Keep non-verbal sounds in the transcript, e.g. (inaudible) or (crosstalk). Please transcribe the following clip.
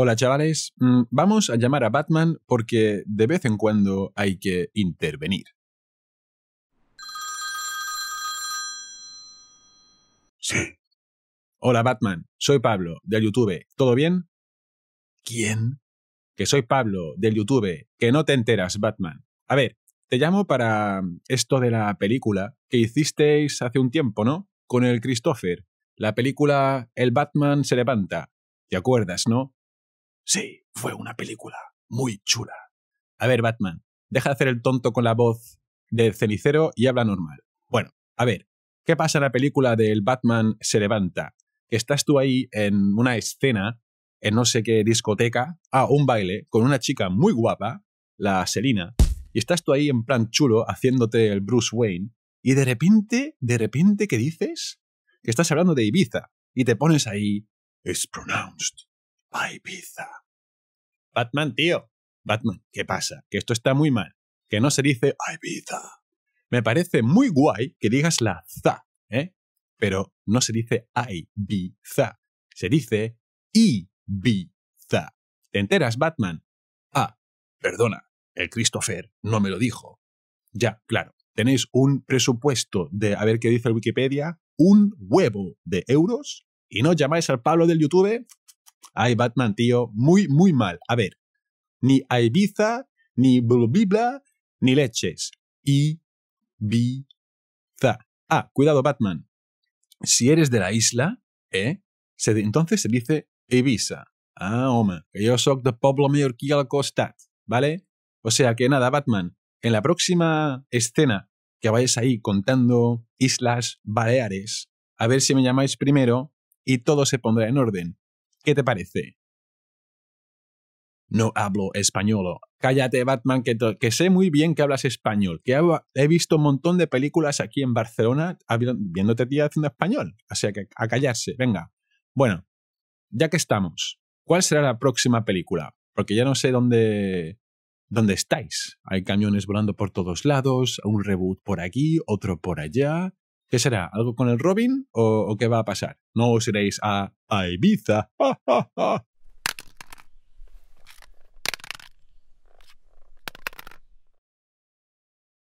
Hola chavales, mm, vamos a llamar a Batman porque de vez en cuando hay que intervenir. Sí. Hola Batman, soy Pablo, del YouTube. ¿Todo bien? ¿Quién? Que soy Pablo, del YouTube, que no te enteras, Batman. A ver, te llamo para esto de la película que hicisteis hace un tiempo, ¿no? Con el Christopher. La película El Batman se levanta. ¿Te acuerdas, no? Sí, fue una película muy chula. A ver, Batman, deja de hacer el tonto con la voz de cenicero y habla normal. Bueno, a ver, ¿qué pasa en la película del Batman se levanta? Que estás tú ahí en una escena, en no sé qué discoteca, a ah, un baile, con una chica muy guapa, la Selina, y estás tú ahí en plan chulo haciéndote el Bruce Wayne, y de repente, de repente, ¿qué dices? Que estás hablando de Ibiza, y te pones ahí, it's pronounced Batman, tío. Batman, ¿qué pasa? Que esto está muy mal. Que no se dice ay Ibiza. Me parece muy guay que digas la za, ¿eh? Pero no se dice Ibiza. Se dice Ibiza. ¿Te enteras, Batman? Ah, perdona, el Christopher no me lo dijo. Ya, claro. Tenéis un presupuesto de, a ver qué dice Wikipedia, un huevo de euros y no llamáis al Pablo del YouTube Ay, Batman, tío, muy, muy mal. A ver, ni Ibiza, ni blubibla, ni leches. I, B, Ah, cuidado, Batman. Si eres de la isla, ¿eh? entonces se dice Ibiza. Ah, hombre, que yo soy de Pueblo Mallorquí al ¿vale? O sea que nada, Batman, en la próxima escena que vayáis ahí contando islas Baleares, a ver si me llamáis primero y todo se pondrá en orden. ¿Qué te parece? No hablo español. Cállate, Batman, que, sé muy bien que hablas español. Que he visto un montón de películas aquí en Barcelona viéndote ti haciendo español. Así que a callarse, venga. Bueno, ya que estamos, ¿cuál será la próxima película? Porque ya no sé dónde, dónde estáis. Hay camiones volando por todos lados, un reboot por aquí, otro por allá. ¿Qué será? ¿Algo con el Robin? ¿O, qué va a pasar? No os iréis a, Ibiza. (laughs) ¡Ja,